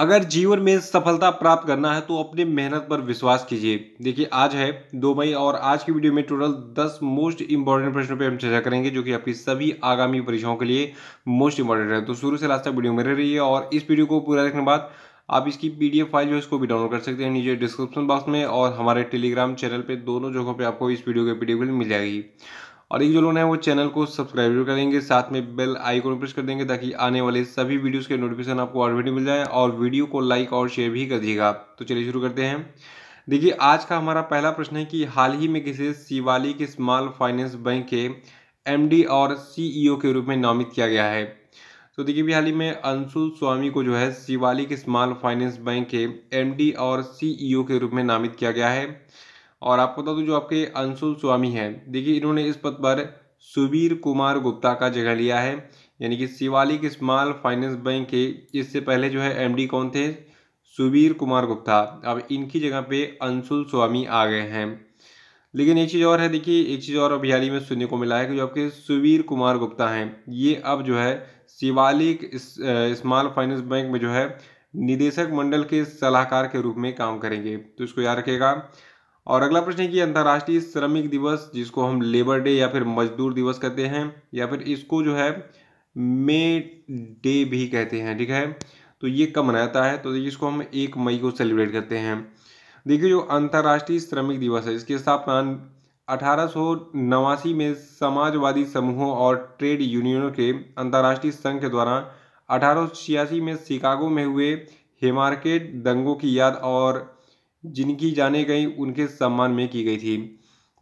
अगर जीवन में सफलता प्राप्त करना है तो अपने मेहनत पर विश्वास कीजिए देखिए आज है दो मई और आज की वीडियो में टोटल दस मोस्ट इंपॉर्टेंट प्रश्नों पे हम चर्चा करेंगे जो कि आपकी सभी आगामी परीक्षाओं के लिए मोस्ट इंपॉर्टेंट है तो शुरू से लास्ट तक वीडियो में रहिए और इस वीडियो को पूरा देखने के बाद आप इसकी पीडीएफ फाइल जो है इसको भी डाउनलोड कर सकते हैं नीचे डिस्क्रिप्शन बॉक्स में और हमारे टेलीग्राम चैनल पर दोनों जगहों पर आपको इस वीडियो की पी मिल जाएगी और एक जो लोग हैं वो चैनल को सब्सक्राइब भी करेंगे साथ में बेल आइकॉन प्रेस कर देंगे ताकि आने वाले सभी वीडियोस के नोटिफिकेशन आपको ऑलरेडी मिल जाए और वीडियो को लाइक और शेयर भी कर दीजिएगा तो चलिए शुरू करते हैं देखिए आज का हमारा पहला प्रश्न है कि हाल ही में किसे शिवालिक के स्मॉल फाइनेंस बैंक के एम और सी e के रूप में नामित किया गया है तो देखिए भी हाल ही में अंशु स्वामी को जो है शिवालिक स्मॉल फाइनेंस बैंक के एम और सी e के रूप में नामित किया गया है और आपको बता दूं जो आपके अंशुल स्वामी हैं देखिए इन्होंने इस पद पर सुबीर कुमार गुप्ता का जगह लिया है यानी कि शिवालिक स्मॉल फाइनेंस बैंक के इससे पहले जो है एम कौन थे सुबीर कुमार गुप्ता अब इनकी जगह पे अंशुल स्वामी आ गए हैं लेकिन एक चीज़ और है देखिए एक चीज़ और अभी हाल ही में सुनने को मिला है कि जो आपके सुवीर कुमार गुप्ता हैं ये अब जो है शिवालिक स्मॉल फाइनेंस बैंक में जो है निदेशक मंडल के सलाहकार के रूप में काम करेंगे तो इसको याद रखिएगा और अगला प्रश्न है कि अंतर्राष्ट्रीय श्रमिक दिवस जिसको हम लेबर डे या फिर मजदूर दिवस कहते हैं या फिर इसको जो है मे डे भी कहते हैं ठीक है तो ये कब मनाता है तो देखिए इसको हम एक मई को सेलिब्रेट करते हैं देखिए जो अंतर्राष्ट्रीय श्रमिक दिवस है इसकी स्थापना अठारह में समाजवादी समूहों और ट्रेड यूनियनों के अंतर्राष्ट्रीय संघ के द्वारा अठारह में शिकागो में हुए हेमार्केट दंगों की याद और जिनकी जाने गई उनके सम्मान में की गई थी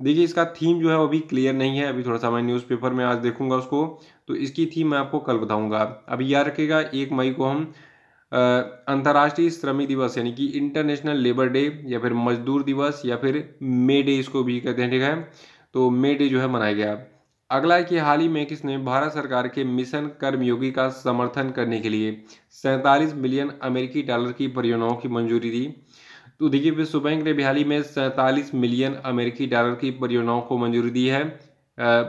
देखिए इसका थीम जो है वो अभी क्लियर नहीं है अभी थोड़ा सा मैं न्यूज़पेपर में आज देखूंगा उसको तो इसकी थीम मैं आपको कल बताऊंगा अभी याद रखेगा एक मई को हम अंतर्राष्ट्रीय श्रमिक दिवस यानी कि इंटरनेशनल लेबर डे या फिर मजदूर दिवस या फिर मे डे इसको भी कहते हैं ठीक है तो मे डे जो है मनाया गया अगला है कि हाल ही में किसने भारत सरकार के मिशन कर्मयोगी का समर्थन करने के लिए सैंतालीस मिलियन अमेरिकी डॉलर की परियोजनाओं की मंजूरी दी तो देखिए विश्व बैंक ने बिहाली में सैंतालीस मिलियन अमेरिकी डॉलर की परियोजनाओं को मंजूरी दी है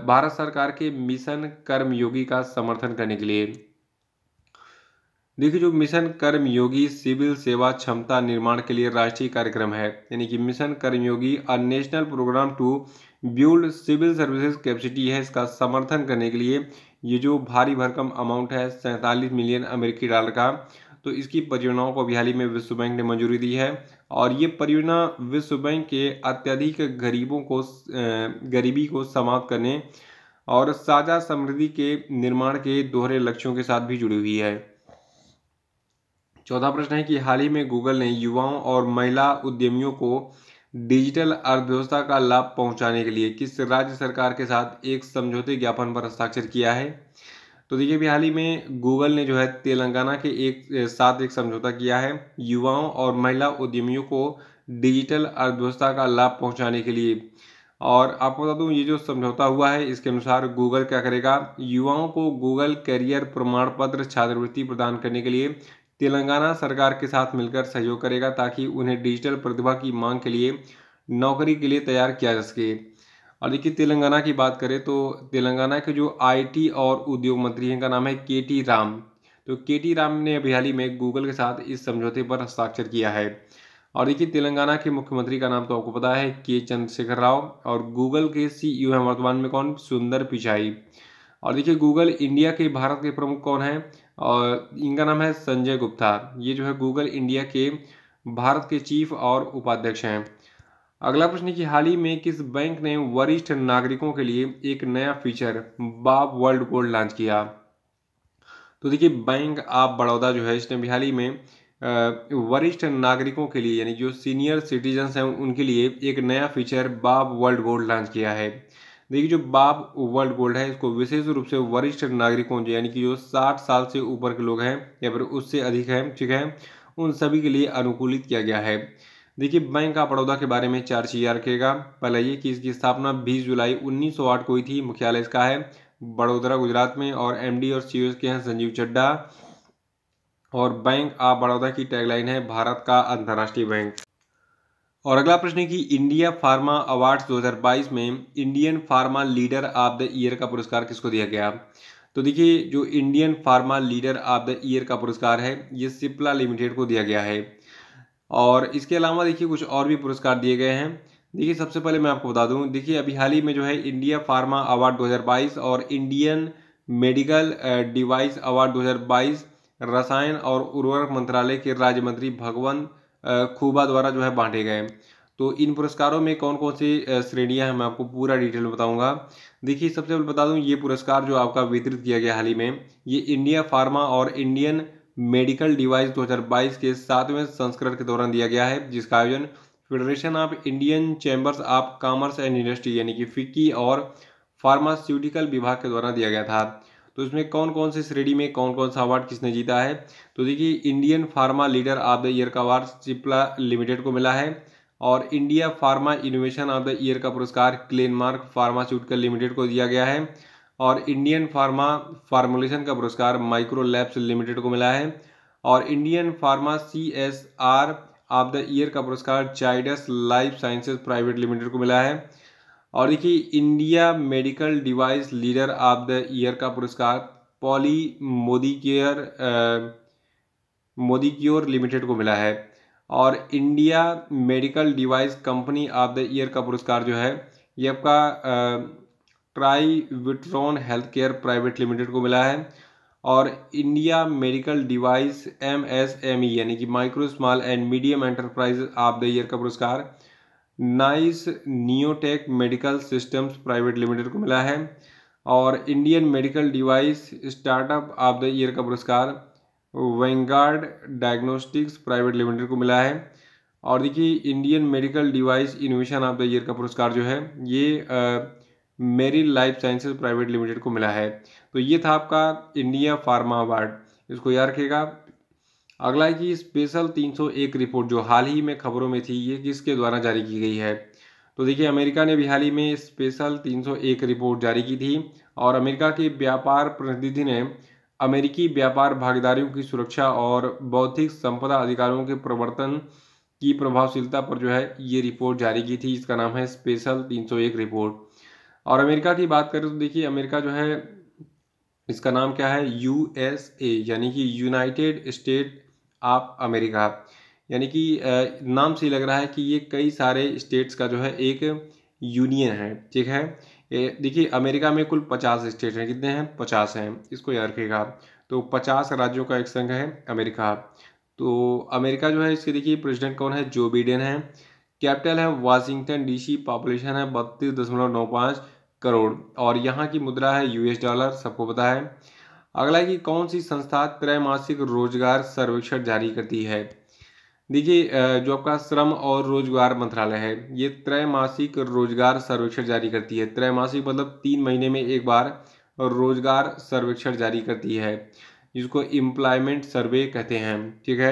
भारत सरकार के मिशन कर्मयोगी का समर्थन करने के लिए देखिए जो मिशन कर्मयोगी सिविल सेवा क्षमता निर्माण के लिए राष्ट्रीय कार्यक्रम है यानी कि mission Karmayogi a national programme to build civil services capacity है इसका समर्थन करने के लिए ये जो भारी भरकम अमाउंट है सैंतालीस मिलियन अमेरिकी डॉलर का तो इसकी परियोजनाओं को बिहारी में विश्व बैंक ने मंजूरी दी है और ये परियोजना विश्व बैंक के अत्यधिक गरीबों को गरीबी को समाप्त करने और साझा समृद्धि के निर्माण के दोहरे लक्ष्यों के साथ भी जुड़ी हुई है चौथा प्रश्न है कि हाल ही में गूगल ने युवाओं और महिला उद्यमियों को डिजिटल अर्थव्यवस्था का लाभ पहुंचाने के लिए किस राज्य सरकार के साथ एक समझौते ज्ञापन पर हस्ताक्षर किया है तो देखिए अभी हाल ही में गूगल ने जो है तेलंगाना के एक साथ एक समझौता किया है युवाओं और महिला उद्यमियों को डिजिटल अर्थव्यवस्था का लाभ पहुंचाने के लिए और आपको बता दूं ये जो समझौता हुआ है इसके अनुसार गूगल क्या करेगा युवाओं को गूगल करियर प्रमाण पत्र छात्रवृत्ति प्रदान करने के लिए तेलंगाना सरकार के साथ मिलकर सहयोग करेगा ताकि उन्हें डिजिटल प्रतिभा की मांग के लिए नौकरी के लिए तैयार किया जा सके और देखिए तेलंगाना की बात करें तो तेलंगाना के जो आई और उद्योग मंत्री हैं का नाम है के टी राम तो के टी राम ने अभी हाल ही में गूगल के साथ इस समझौते पर हस्ताक्षर किया है और देखिए तेलंगाना के मुख्यमंत्री का नाम तो आपको पता है के चंद्रशेखर राव और गूगल के सीईओ e हैं वर्तमान में कौन सुंदर पिचाई और देखिए गूगल इंडिया के भारत के प्रमुख कौन हैं और इनका नाम है संजय गुप्ता ये जो है गूगल इंडिया के भारत के चीफ और उपाध्यक्ष हैं अगला प्रश्न है कि हाल ही में किस बैंक ने वरिष्ठ नागरिकों के लिए एक नया फीचर बाप वर्ल्ड गोल्ड लॉन्च किया तो देखिए बैंक ऑफ बड़ौदा जो है इसने हाल ही में वरिष्ठ नागरिकों के लिए यानी जो सीनियर सिटीजन्स हैं उनके लिए एक नया फीचर बाब वर्ल्ड गोल्ड लॉन्च किया है देखिए जो बाब वर्ल्ड गोल्ड है इसको विशेष रूप से वरिष्ठ नागरिकों जो यानी कि जो साठ साल से ऊपर के लोग हैं या फिर उससे अधिक हैं ठीक है उन सभी के लिए अनुकूलित किया गया है देखिए बैंक ऑफ बड़ौदा के बारे में चार चीज़ रखेगा पहला ये कि इसकी स्थापना 20 जुलाई 1908 को हुई थी मुख्यालय इसका है बड़ोदरा गुजरात में और एमडी और सीईओ के हैं संजीव चड्डा और बैंक ऑफ बड़ौदा की टैगलाइन है भारत का अंतर्राष्ट्रीय बैंक और अगला प्रश्न है कि इंडिया फार्मा अवार्ड्स 2022 में Indian pharma leader of the year का पुरस्कार किसको दिया गया तो देखिए जो Indian pharma leader of the year का पुरस्कार है ये सिप्ला लिमिटेड को दिया गया है और इसके अलावा देखिए कुछ और भी पुरस्कार दिए गए हैं देखिए सबसे पहले मैं आपको बता दूं देखिए अभी हाल ही में जो है इंडिया फार्मा अवार्ड 2022 और इंडियन मेडिकल डिवाइस अवार्ड 2022 रसायन और उर्वरक मंत्रालय के राज्य मंत्री भगवंत खूबा द्वारा जो है बांटे गए तो इन पुरस्कारों में कौन कौन सी श्रेणियां हैं मैं आपको पूरा डिटेल बताऊंगा देखिए सबसे पहले बता दूं ये पुरस्कार जो आपका वितरित किया गया हाल ही में ये इंडिया फार्मा और इंडियन मेडिकल डिवाइस 2022 के सातवें संस्करण के दौरान दिया गया है जिसका आयोजन federation of Indian chambers of commerce and industry यानी कि फिक्की और फार्मास्यूटिकल विभाग के द्वारा दिया गया था तो इसमें कौन कौन से श्रेणी में कौन कौन सा अवार्ड किसने जीता है तो देखिए Indian pharma leader of the year का अवार्ड चिपला लिमिटेड को मिला है और India pharma innovation of the year का पुरस्कार क्लेनमार्क फार्मास्यूटिकल लिमिटेड को दिया गया है और इंडियन फार्मा फार्मुलेशन का पुरस्कार माइक्रो लैब्स लिमिटेड को मिला है और Indian pharma C S R of the year का पुरस्कार Zydus life sciences private limited को मिला है और देखिए India medical device leader of the year का पुरस्कार Poly Modi care Modi cure limited को मिला है और India medical device company of the year का पुरस्कार जो है ये आपका uh, Vitron health care private limited को मिला है और India medical device M S M E यानी कि micro small and medium enterprise of the year का पुरस्कार Nice Neotech medical systems private limited को मिला है और Indian medical device startup of the year का पुरस्कार वेंगार्ड डायग्नोस्टिक्स प्राइवेट लिमिटेड को मिला है और देखिए Indian medical device innovation of the year का पुरस्कार जो है ये आ, मेरी लाइफ साइंसेज प्राइवेट लिमिटेड को मिला है तो ये था आपका इंडिया फार्मा अवार्ड इसको याद रखिएगा अगला है कि स्पेशल 301 रिपोर्ट जो हाल ही में खबरों में थी ये किसके द्वारा जारी की गई है तो देखिए अमेरिका ने भी हाल ही में स्पेशल 301 रिपोर्ट जारी की थी और अमेरिका के व्यापार प्रतिनिधि ने अमेरिकी व्यापार भागीदारियों की सुरक्षा और बौद्धिक संपदा अधिकारों के प्रवर्तन की प्रभावशीलता पर जो है ये रिपोर्ट जारी की थी इसका नाम है स्पेशल 301 रिपोर्ट और अमेरिका की बात करें तो देखिए अमेरिका जो है इसका नाम क्या है यू एस ए यानी कि यूनाइटेड स्टेट ऑफ अमेरिका यानी कि नाम से लग रहा है कि ये कई सारे स्टेट्स का जो है एक यूनियन है ठीक है देखिए अमेरिका में कुल पचास स्टेट हैं कितने हैं पचास हैं इसको याद रखेगा तो पचास राज्यों का एक संघ है अमेरिका तो अमेरिका जो है इसके देखिए प्रेसिडेंट कौन है जो बिडेन है कैपिटल है वाशिंगटन डीसी पॉपुलेशन है बत्तीस दशमलव नौ पाँच करोड़ और यहाँ की मुद्रा है यूएस डॉलर सबको पता है अगला है कि कौन सी संस्था त्रैमासिक रोजगार सर्वेक्षण जारी करती है देखिए जो आपका श्रम और रोजगार मंत्रालय है ये त्रैमासिक रोजगार सर्वेक्षण जारी करती है त्रैमासिक मतलब तीन महीने में एक बार रोजगार सर्वेक्षण जारी करती है जिसको एम्प्लॉयमेंट सर्वे कहते हैं ठीक है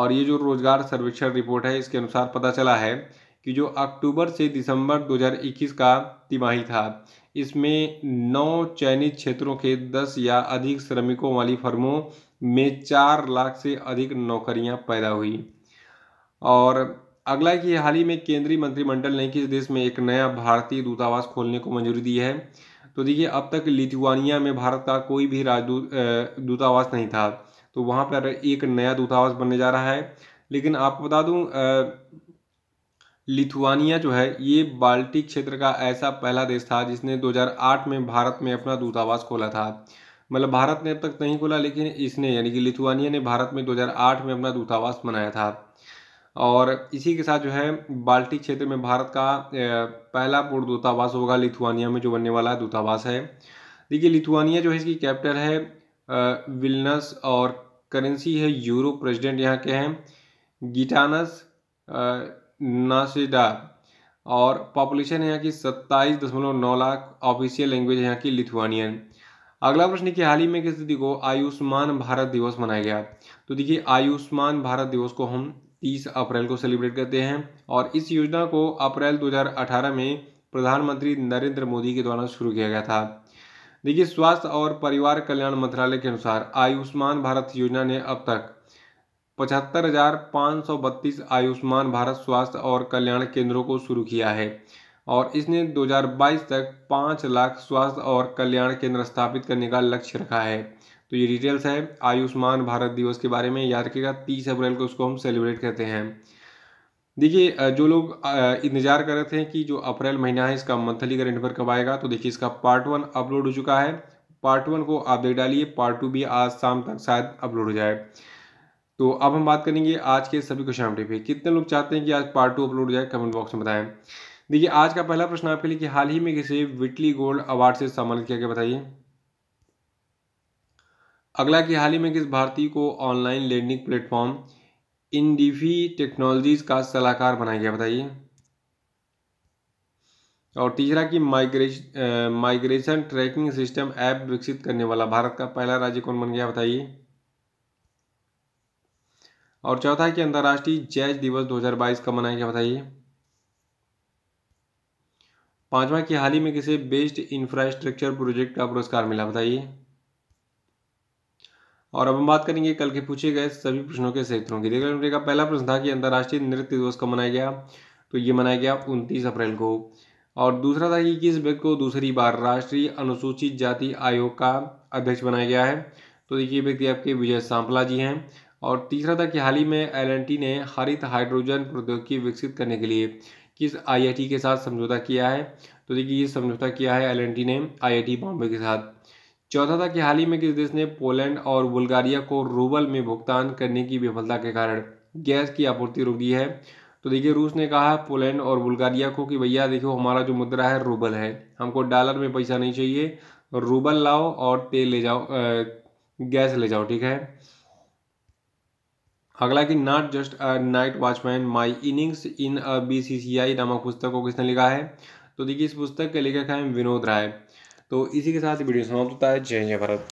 और ये जो रोजगार सर्वेक्षण रिपोर्ट है इसके अनुसार पता चला है कि जो अक्टूबर से दिसंबर 2021 का तिमाही था इसमें नौ चयनित क्षेत्रों के दस या अधिक श्रमिकों वाली फर्मों में चार लाख से अधिक नौकरियां पैदा हुई और अगला कि हाल ही में केंद्रीय मंत्रिमंडल ने किस देश में एक नया भारतीय दूतावास खोलने को मंजूरी दी है तो देखिए अब तक लिथुआनिया में भारत का कोई भी राजदूत दूतावास नहीं था तो वहाँ पर एक नया दूतावास बनने जा रहा है लेकिन आपको बता दूँ लिथुआनिया जो है ये बाल्टिक क्षेत्र का ऐसा पहला देश था जिसने 2008 में भारत में अपना दूतावास खोला था मतलब भारत ने अब तक नहीं खोला लेकिन इसने यानी कि लिथुआनिया ने भारत में 2008 में अपना दूतावास बनाया था और इसी के साथ जो है बाल्टिक क्षेत्र में भारत का पहला पूर्ण दूतावास होगा लिथुआनिया में जो बनने वाला दूतावास है देखिए लिथुआनिया जो है इसकी कैपिटल है विलनस और करेंसी है यूरो प्रेसिडेंट यहाँ के हैं गिटानस नासिडा और पॉपुलेशन है यहाँ की सत्ताईस दशमलव नौ लाख ऑफिशियल लैंग्वेज है यहाँ की लिथुआनियन अगला प्रश्न कि हाल ही में किस तिथि को आयुष्मान भारत दिवस मनाया गया तो देखिए आयुष्मान भारत दिवस को हम 30 अप्रैल को सेलिब्रेट करते हैं और इस योजना को अप्रैल 2018 में प्रधानमंत्री नरेंद्र मोदी के द्वारा शुरू किया गया था देखिए स्वास्थ्य और परिवार कल्याण मंत्रालय के अनुसार आयुष्मान भारत योजना ने अब तक पचहत्तर हजार पाँच सौ बत्तीस आयुष्मान भारत स्वास्थ्य और कल्याण केंद्रों को शुरू किया है और इसने 2022 तक पाँच लाख स्वास्थ्य और कल्याण केंद्र स्थापित करने का लक्ष्य रखा है तो ये डिटेल्स है आयुष्मान भारत दिवस के बारे में याद रखिएगा तीस अप्रैल को उसको हम सेलिब्रेट करते हैं देखिए जो लोग इंतजार कर रहे थे कि जो अप्रैल महीना है इसका मंथली करेंट पर कब आएगा तो देखिए इसका पार्ट वन अपलोड हो चुका है पार्ट वन को आप देख डालिए पार्ट टू भी आज शाम तक शायद अपलोड हो जाए तो अब हम बात करेंगे आज के सभी क्वेश्चन अपडेट पे कितने लोग चाहते हैं कि आज पार्ट टू अपलोड जाए कमेंट बॉक्स में बताएं देखिए आज का पहला प्रश्न आपके लिए कि हाल ही में किसे विटली गोल्ड अवार्ड से सम्मानित किया गया बताइए अगला कि हाल ही में किस भारतीय को online learning platform Indifi technologies का सलाहकार बनाया गया बताइए और तीसरा कि migration migration tracking system app विकसित करने वाला भारत का पहला राज्य कौन बन गया बताइए और चौथा है कि अंतर्राष्ट्रीय जैज दिवस 2022 कब मनाया गया बताइए पांचवा कि हाल ही में किसे बेस्ट इंफ्रास्ट्रक्चर प्रोजेक्ट का पुरस्कार मिला बताइए और अब हम बात करेंगे कल के पूछे गए सभी प्रश्नों के क्षेत्रों की देखिए पहला प्रश्न था कि अंतर्राष्ट्रीय नृत्य दिवस कब मनाया गया तो ये मनाया गया उनतीस अप्रैल को और दूसरा था कि किस व्यक्ति को दूसरी बार राष्ट्रीय अनुसूचित जाति आयोग का अध्यक्ष बनाया गया है तो देखिए व्यक्ति आपके विजय सांपला जी हैं और तीसरा था कि हाल ही में एल ने हरित हाइड्रोजन प्रौद्योगिकी विकसित करने के लिए किस आईआईटी के साथ समझौता किया है तो देखिए ये समझौता किया है एल ने आई बॉम्बे के साथ चौथा था कि हाल ही में किस देश ने पोलैंड और बुल्गारिया को रूबल में भुगतान करने की विफलता के कारण गैस की आपूर्ति रोक दी है तो देखिए रूस ने कहा पोलैंड और बुल्गारिया को कि भैया देखो हमारा जो मुद्रा है रूबल है हमको डॉलर में पैसा नहीं चाहिए रूबल लाओ और तेल ले जाओ गैस ले जाओ ठीक है अगला कि not just a night watchman my innings in a B C C I नामक पुस्तक को किसने लिखा है तो देखिए इस पुस्तक के लेखक हैं विनोद राय तो इसी के साथ वीडियो समाप्त होता है जय जय भारत